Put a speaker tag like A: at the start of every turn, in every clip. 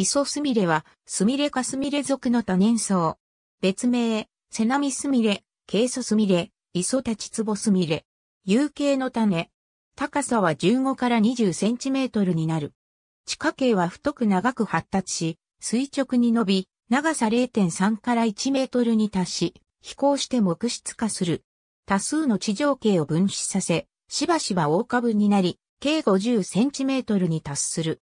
A: 磯スミレは、スミレかスミレ属の多年草。別名、セナミスミレ、ケイソスミレ、磯タチツボスミレ。有形の種。高さは15から20センチメートルになる。地下茎は太く長く発達し、垂直に伸び、長さ0.3から1メートルに達し、飛行して木質化する。多数の地上茎を分子させ、しばしば大株になり、計50センチメートルに達する。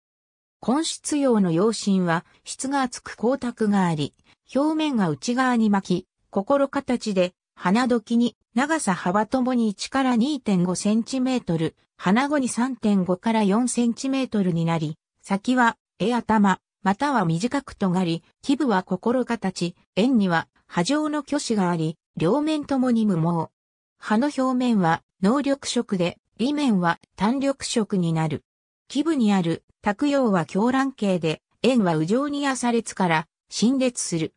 A: 根室用の用心は、質が厚く光沢があり、表面が内側に巻き、心形で、花時に、長さ幅ともに1から2.5センチメートル、花後に3.5から4センチメートルになり、先は、絵頭、または短く尖り、基部は心形、円には、波状の巨子があり、両面ともに無毛。葉の表面は、能力色で、裏面は単力色になる。基部にある卓陽は狂乱形で、円は右上にれ列から新列する。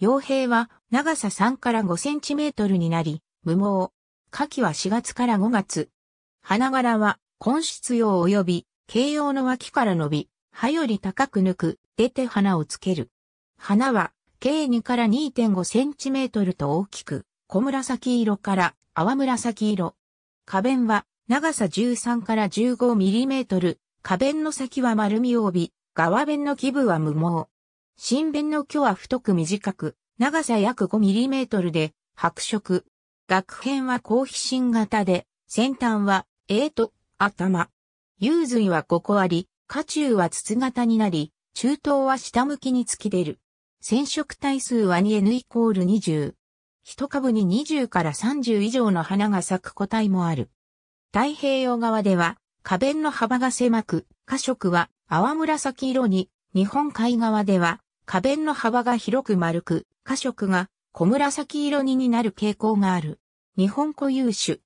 A: 傭兵は長さ3から5センチメートルになり、無毛。夏季は4月から5月。花柄は、根室用及び、形容の脇から伸び、葉より高く抜く、出て花をつける。花は、計2から2.5センチメートルと大きく、小紫色から淡紫色。花弁は、長さ13から15ミリメートル、花弁の先は丸みを帯び、側弁の基部は無毛。新弁の距は太く短く、長さ約5トルで白色。学編は高飛信型で、先端は、ええと、頭。幽髄は5個あり、下中は筒型になり、中東は下向きに突き出る。染色体数は 2N イコール20。一株に20から30以上の花が咲く個体もある。太平洋側では、花弁の幅が狭く、花色は淡紫色に、日本海側では花弁の幅が広く丸く、花色が小紫色にになる傾向がある。日本固有種。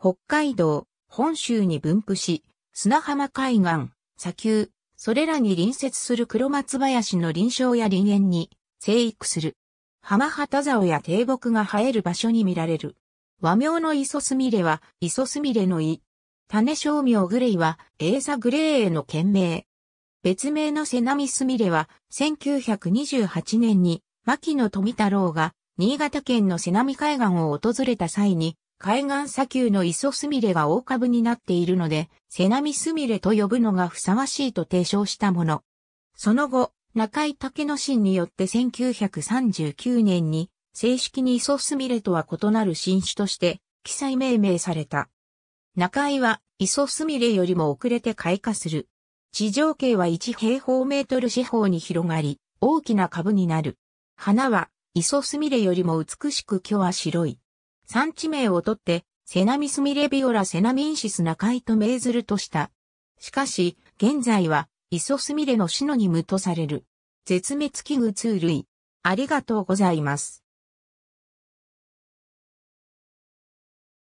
A: 北海道、本州に分布し、砂浜海岸、砂丘、それらに隣接する黒松林の林床や林園に生育する。浜旗竿や低木が生える場所に見られる。和名のイソスミレは、イソスミレのイ、種商名グレイは、エーザ・グレイへの懸名。別名のセナミスミレは、1928年に、牧野富太郎が、新潟県のセナミ海岸を訪れた際に、海岸砂丘のイソスミレが大株になっているので、セナミスミレと呼ぶのがふさわしいと提唱したもの。その後、中井武野進によって1939年に、正式にイソスミレとは異なる新種として、記載命名された。中井は、イソスミレよりも遅れて開花する。地上径は1平方メートル四方に広がり、大きな株になる。花は、イソスミレよりも美しく今日は白い。産地名をとって、セナミスミレビオラセナミンシス中井と銘ずるとした。しかし、現在は、イソスミレのシノニムとされる。絶滅危惧通類。ありがとうございます。